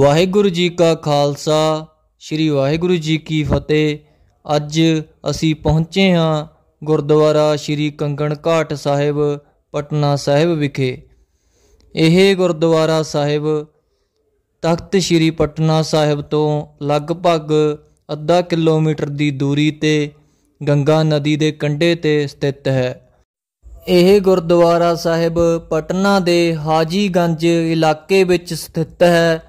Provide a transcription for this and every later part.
ਵਾਹਿਗੁਰੂ ਜੀ ਕਾ ਖਾਲਸਾ ਸ੍ਰੀ ਵਾਹਿਗੁਰੂ ਜੀ ਕੀ ਫਤਿਹ ਅੱਜ ਅਸੀਂ ਪਹੁੰਚੇ ਹਾਂ ਗੁਰਦੁਆਰਾ ਸ੍ਰੀ ਕੰਗਣ ਘਾਟ ਸਾਹਿਬ ਪਟਨਾ ਸਾਹਿਬ ਵਿਖੇ ਇਹ ਗੁਰਦੁਆਰਾ ਸਾਹਿਬ ਤਖਤ ਸ੍ਰੀ ਪਟਨਾ ਸਾਹਿਬ ਤੋਂ ਲਗਭਗ ਅੱਧਾ ਕਿਲੋਮੀਟਰ ਦੀ ਦੂਰੀ ਤੇ ਗੰਗਾ ਨਦੀ ਦੇ ਕੰਢੇ ਤੇ ਸਥਿਤ ਹੈ ਇਹ ਗੁਰਦੁਆਰਾ ਸਾਹਿਬ ਪਟਨਾ ਦੇ ਹਾਜੀਗੰਜ ਇਲਾਕੇ ਵਿੱਚ ਸਥਿਤ ਹੈ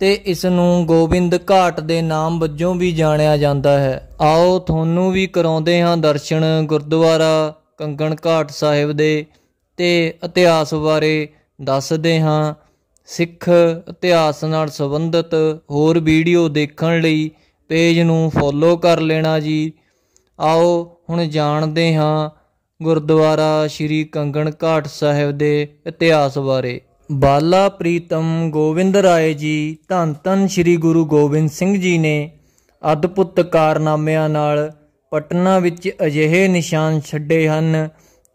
ਤੇ ਇਸ ਨੂੰ ਗੋਬਿੰਦ ਘਾਟ ਦੇ ਨਾਮ ਵੱਜੋਂ ਵੀ ਜਾਣਿਆ ਜਾਂਦਾ ਹੈ ਆਓ ਤੁਹਾਨੂੰ ਵੀ ਕਰਾਉਂਦੇ ਹਾਂ ਦਰਸ਼ਨ ਗੁਰਦੁਆਰਾ ਕੰਗਣ ਘਾਟ ਸਾਹਿਬ ਦੇ ਤੇ ਇਤਿਹਾਸ ਬਾਰੇ ਦੱਸਦੇ ਹਾਂ ਸਿੱਖ ਇਤਿਹਾਸ ਨਾਲ ਸੰਬੰਧਿਤ ਹੋਰ ਵੀਡੀਓ ਦੇਖਣ ਲਈ ਪੇਜ ਨੂੰ ਫੋਲੋ ਕਰ ਲੈਣਾ ਜੀ ਆਓ ਹੁਣ ਜਾਣਦੇ ਹਾਂ ਗੁਰਦੁਆਰਾ ਸ਼੍ਰੀ ਕੰਗਣ ਘਾਟ ਸਾਹਿਬ ਦੇ ਇਤਿਹਾਸ ਬਾਰੇ ਬਾਲਾ ਪ੍ਰੀਤਮ ਗੋਵਿੰਦ ਰਾਏ ਜੀ ਧੰਨ ਧੰਨ ਸ੍ਰੀ ਗੁਰੂ ਗੋਬਿੰਦ ਸਿੰਘ ਜੀ ਨੇ ਅਦਭੁਤ ਕਾਰਨਾਮਿਆਂ ਨਾਲ ਪਟਨਾ ਵਿੱਚ ਅਜਿਹੇ ਨਿਸ਼ਾਨ ਛੱਡੇ ਹਨ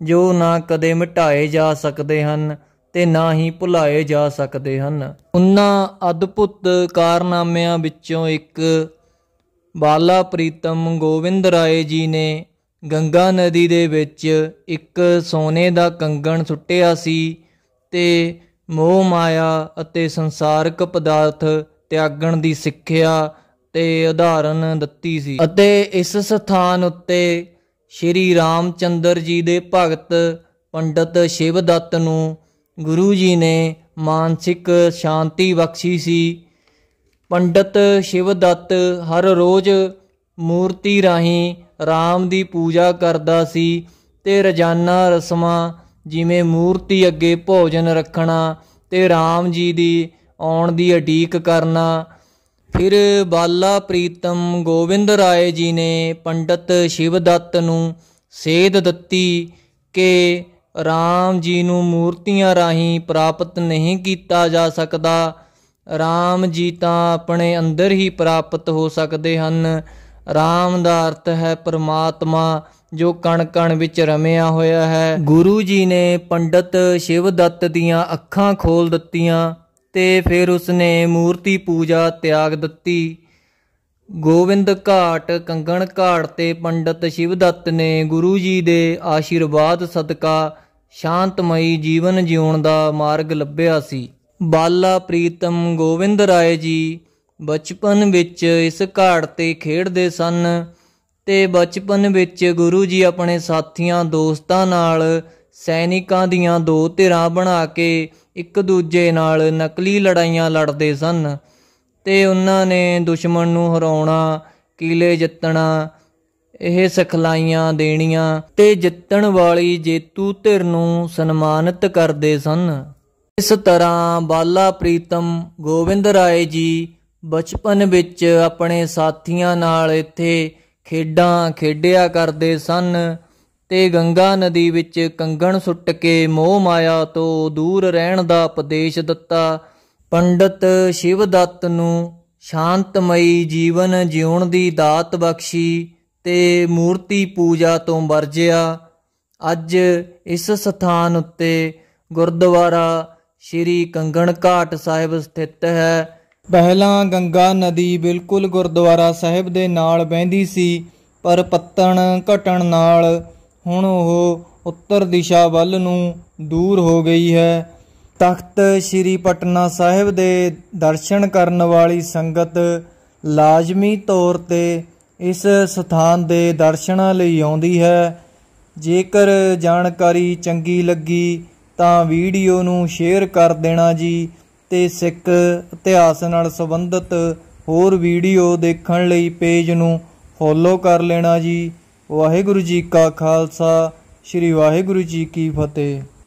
ਜੋ ਨਾ ਕਦੇ ਮਿਟਾਏ ਜਾ ਸਕਦੇ ਹਨ ਤੇ ਨਾ ਹੀ ਭੁਲਾਏ ਜਾ ਸਕਦੇ ਹਨ ਉਹਨਾਂ ਅਦਭੁਤ ਕਾਰਨਾਮਿਆਂ ਵਿੱਚੋਂ ਇੱਕ ਬਾਲਾ ਪ੍ਰੀਤਮ ਗੋਵਿੰਦ ਰਾਏ ਜੀ ਨੇ ਗੰਗਾ ਨਦੀ ਦੇ ਵਿੱਚ ਇੱਕ ਸੋਨੇ ਦਾ ਕੰਗਣ ਸੁੱਟਿਆ ਸੀ ਤੇ ਮੋਹ ਮਾਇਆ ਅਤੇ ਸੰਸਾਰਿਕ ਪਦਾਰਥ ਤਿਆਗਣ ਦੀ ਸਿੱਖਿਆ ਤੇ ਉਦਾਹਰਨ ਦਿੱਤੀ ਸੀ ਅਤੇ ਇਸ ਸਥਾਨ ਉੱਤੇ ਸ਼੍ਰੀ ਰਾਮਚੰਦਰ ਜੀ ਦੇ ਭਗਤ ਪੰਡਤ ਸ਼ਿਵਦੱਤ ਨੂੰ ਗੁਰੂ ਜੀ ਨੇ ਮਾਨਸਿਕ ਸ਼ਾਂਤੀ ਬਖਸ਼ੀ ਸੀ ਪੰਡਤ ਸ਼ਿਵਦੱਤ ਹਰ ਰੋਜ਼ ਮੂਰਤੀ ਰਾਹੀਂ RAM ਦੀ ਪੂਜਾ ਕਰਦਾ ਸੀ ਤੇ ਰਜਾਨਾ ਰਸਮਾਂ ਜਿਵੇਂ ਮੂਰਤੀ ਅੱਗੇ ਭੋਜਨ ਰੱਖਣਾ ਤੇ RAM ਜੀ ਦੀ ਆਉਣ ਦੀ ਅਡੀਕ ਕਰਨਾ ਫਿਰ ਬਾਲਾ ਪ੍ਰੀਤਮ ਗੋਵਿੰਦ ਰਾਏ ਜੀ ਨੇ ਪੰਡਤ ਸ਼ਿਵਦੱਤ ਨੂੰ ਸੇਧ ਦਿੱਤੀ ਕਿ RAM ਜੀ ਨੂੰ ਮੂਰਤੀਆਂ ਰਾਹੀਂ ਪ੍ਰਾਪਤ ਨਹੀਂ ਕੀਤਾ ਜਾ ਸਕਦਾ RAM ਜੀ ਤਾਂ ਆਪਣੇ ਅੰਦਰ ਹੀ ਪ੍ਰਾਪਤ ਹੋ ਸਕਦੇ ਹਨ ਰਾਮ ਦਾ ਅਰਥ ਹੈ ਪਰਮਾਤਮਾ ਜੋ ਕਣ ਕਣ ਵਿੱਚ ਰਮਿਆ ਹੋਇਆ ਹੈ ਗੁਰੂ ਜੀ ਨੇ ਪੰਡਤ ਸ਼ਿਵ ਦੱਤ ਦੀਆਂ ਅੱਖਾਂ ਖੋਲ ਦਿੱਤੀਆਂ ਤੇ ਫਿਰ ਉਸਨੇ ਮੂਰਤੀ ਪੂਜਾ ਤਿਆਗ ਦਿੱਤੀ ਗੋਵਿੰਦ ਘਾਟ ਕੰਗਣ ਘਾਟ ਤੇ ਪੰਡਤ ਸ਼ਿਵ ਦੱਤ ਨੇ ਗੁਰੂ ਜੀ ਦੇ ਆਸ਼ੀਰਵਾਦ ਸਦਕਾ ਸ਼ਾਂਤਮਈ ਜੀਵਨ ਜਿਉਣ ਦਾ ਮਾਰਗ ਲੱਭਿਆ ਸੀ ਬਾਲਾ ਪ੍ਰੀਤਮ ਗੋਵਿੰਦ ਰਾਏ ਜੀ ਬਚਪਨ ਵਿੱਚ ਇਸ ਘਾੜ ਤੇ ਖੇਡਦੇ ਸਨ ਤੇ ਬਚਪਨ ਵਿੱਚ ਗੁਰੂ ਜੀ ਆਪਣੇ ਸਾਥੀਆਂ ਦੋਸਤਾਂ ਨਾਲ ਸੈਨਿਕਾਂ ਦੀਆਂ ਦੋ ਧਿਰਾਂ ਬਣਾ ਕੇ ਇੱਕ ਦੂਜੇ ਨਾਲ ਨਕਲੀ ਲੜਾਈਆਂ ਲੜਦੇ ਸਨ ਤੇ ਉਹਨਾਂ ਨੇ ਦੁਸ਼ਮਣ ਨੂੰ ਹਰਾਉਣਾ ਕਿਲੇ ਜਿੱਤਣਾ ਇਹ ਸਖਲਾਈਆਂ ਦੇਣੀਆਂ ਤੇ ਜਿੱਤਣ ਵਾਲੀ ਜੇਤੂ ਧਿਰ ਨੂੰ ਸਨਮਾਨਿਤ ਕਰਦੇ ਸਨ ਇਸ ਤਰ੍ਹਾਂ ਬਾਲਾ ਪ੍ਰੀਤਮ ਗੋਵਿੰਦ ਰਾਏ ਜੀ ਬਚਪਨ ਵਿੱਚ ਆਪਣੇ ਸਾਥੀਆਂ ਨਾਲ ਇੱਥੇ ਖੇਡਾਂ ਖੇਡਿਆ ਕਰਦੇ ਸਨ ਤੇ ਗੰਗਾ ਨਦੀ ਵਿੱਚ ਕੰਗਣ ਸੁੱਟ ਕੇ ਮੋਹ ਮਾਇਆ ਤੋਂ ਦੂਰ ਰਹਿਣ ਦਾ ਉਪਦੇਸ਼ ਦਿੱਤਾ ਪੰਡਤ ਸ਼ਿਵਦੱਤ ਨੂੰ ਸ਼ਾਂਤਮਈ ਜੀਵਨ ਜਿਉਣ ਦੀ ਦਾਤ ਬਖਸ਼ੀ ਤੇ ਮੂਰਤੀ ਪੂਜਾ ਤੋਂ ਵਰਜਿਆ ਅੱਜ ਇਸ ਸਥਾਨ ਉੱਤੇ ਗੁਰਦੁਆਰਾ ਸ਼੍ਰੀ ਕੰਗਣ ਘਾਟ ਸਾਹਿਬ ਸਥਿਤ ਹੈ ਪਹਿਲਾਂ ਗੰਗਾ ਨਦੀ ਬਿਲਕੁਲ ਗੁਰਦੁਆਰਾ ਸਾਹਿਬ ਦੇ ਨਾਲ ਵਹਿੰਦੀ ਸੀ ਪਰ ਪੱਤਣ ਘਟਣ ਨਾਲ ਹੁਣ ਉਹ ਉੱਤਰ ਦਿਸ਼ਾ ਵੱਲ ਨੂੰ ਦੂਰ ਹੋ ਗਈ ਹੈ ਤਖਤ ਸ੍ਰੀ ਪਟਨਾ ਸਾਹਿਬ ਦੇ ਦਰਸ਼ਨ ਕਰਨ ਵਾਲੀ ਸੰਗਤ ਲਾਜ਼ਮੀ ਤੌਰ ਤੇ ਇਸ ਸਥਾਨ ਦੇ ਦਰਸ਼ਨਾਂ ਲਈ ਆਉਂਦੀ ਹੈ ਜੇਕਰ ਜਾਣਕਾਰੀ ਚੰਗੀ ਲੱਗੀ ਤਾਂ ਵੀਡੀਓ ਨੂੰ ਸ਼ੇਅਰ ਕਰ ਦੇਣਾ ਜੀ ਤੇ ਸਿੱਖ ਇਤਿਹਾਸ ਨਾਲ ਸੰਬੰਧਿਤ ਹੋਰ ਵੀਡੀਓ ਦੇਖਣ ਲਈ ਪੇਜ ਨੂੰ ਫੋਲੋ ਕਰ ਲੈਣਾ ਜੀ ਵਾਹਿਗੁਰੂ ਜੀ ਕਾ ਖਾਲਸਾ ਸ੍ਰੀ ਵਾਹਿਗੁਰੂ ਜੀ ਕੀ ਫਤਿਹ